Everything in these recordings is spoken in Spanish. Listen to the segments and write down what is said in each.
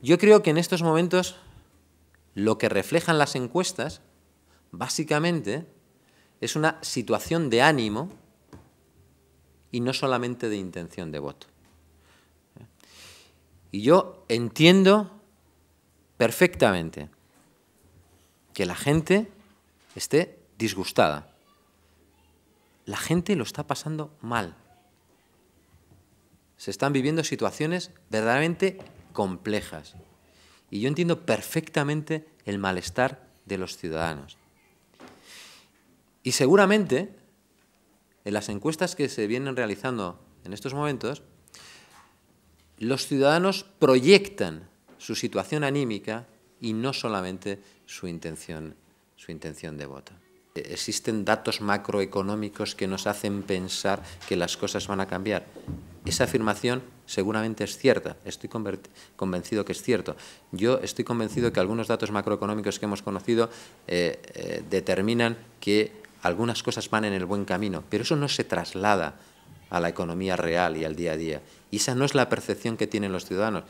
Yo creo que en estos momentos lo que reflejan las encuestas básicamente es una situación de ánimo y no solamente de intención de voto. Y yo entiendo perfectamente que la gente esté disgustada. La gente lo está pasando mal. Se están viviendo situaciones verdaderamente complejas. Y yo entiendo perfectamente el malestar de los ciudadanos. Y seguramente, en las encuestas que se vienen realizando en estos momentos, los ciudadanos proyectan su situación anímica y no solamente su intención, su intención de voto. Existen datos macroeconómicos que nos hacen pensar que las cosas van a cambiar. Esa afirmación seguramente es cierta, estoy convencido que es cierto. Yo estoy convencido que algunos datos macroeconómicos que hemos conocido eh, eh, determinan que algunas cosas van en el buen camino, pero eso no se traslada a la economía real y al día a día. Y esa no es la percepción que tienen los ciudadanos.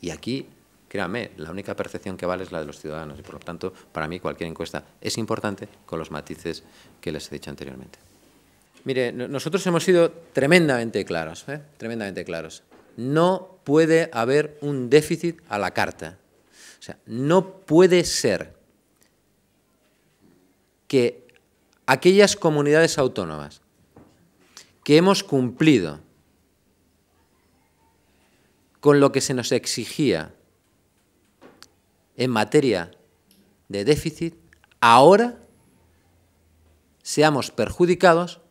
Y aquí, créame, la única percepción que vale es la de los ciudadanos. Y por lo tanto, para mí cualquier encuesta es importante con los matices que les he dicho anteriormente. Mire, nosotros hemos sido tremendamente claros, ¿eh? tremendamente claros. No puede haber un déficit a la carta. O sea, no puede ser que aquellas comunidades autónomas que hemos cumplido con lo que se nos exigía en materia de déficit, ahora seamos perjudicados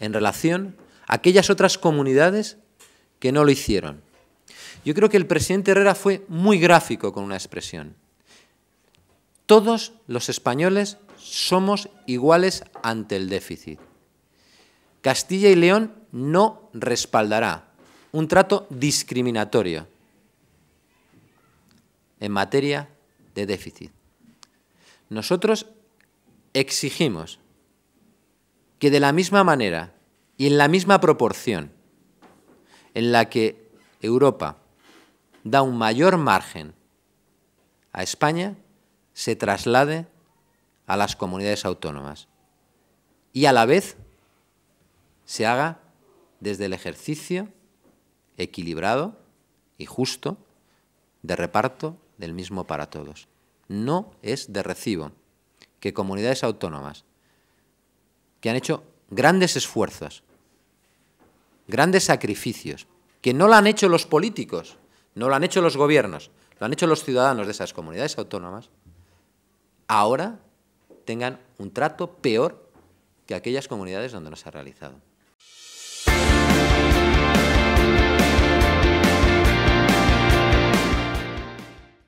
en relación a aquellas otras comunidades que no lo hicieron. Yo creo que el presidente Herrera fue muy gráfico con una expresión. Todos los españoles somos iguales ante el déficit. Castilla y León no respaldará un trato discriminatorio en materia de déficit. Nosotros exigimos que de la misma manera y en la misma proporción en la que Europa da un mayor margen a España, se traslade a las comunidades autónomas y a la vez se haga desde el ejercicio equilibrado y justo de reparto del mismo para todos. No es de recibo que comunidades autónomas que han hecho grandes esfuerzos, grandes sacrificios, que no lo han hecho los políticos, no lo han hecho los gobiernos, lo han hecho los ciudadanos de esas comunidades autónomas, ahora tengan un trato peor que aquellas comunidades donde no se ha realizado.